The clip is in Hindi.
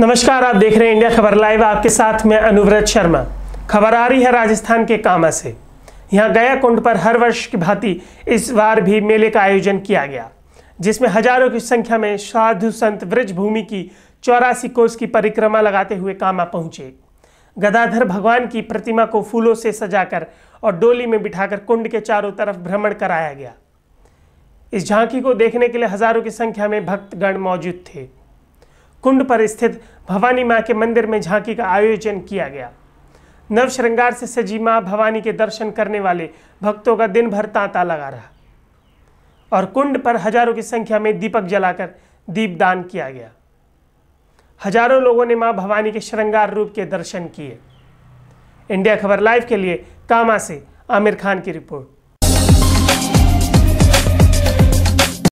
नमस्कार आप देख रहे हैं इंडिया खबर लाइव आपके साथ मैं अनुव्रत शर्मा खबर आ रही है राजस्थान के कामा से यहाँ गया कुंड पर हर वर्ष की भांति इस बार भी मेले का आयोजन किया गया जिसमें हजारों की संख्या में साधु संत व्रज भूमि की चौरासी कोस की परिक्रमा लगाते हुए कामा पहुंचे गदाधर भगवान की प्रतिमा को फूलों से सजाकर और डोली में बिठाकर कुंड के चारों तरफ भ्रमण कराया गया इस झांकी को देखने के लिए हजारों की संख्या में भक्तगण मौजूद थे कुंड पर स्थित भवानी माँ के मंदिर में झांकी का आयोजन किया गया नव श्रृंगार से सजी माँ भवानी के दर्शन करने वाले भक्तों का दिन भर तांता लगा रहा और कुंड पर हजारों की संख्या में दीपक जलाकर दीपदान किया गया हजारों लोगों ने माँ भवानी के श्रृंगार रूप के दर्शन किए इंडिया खबर लाइव के लिए कामा से आमिर खान की रिपोर्ट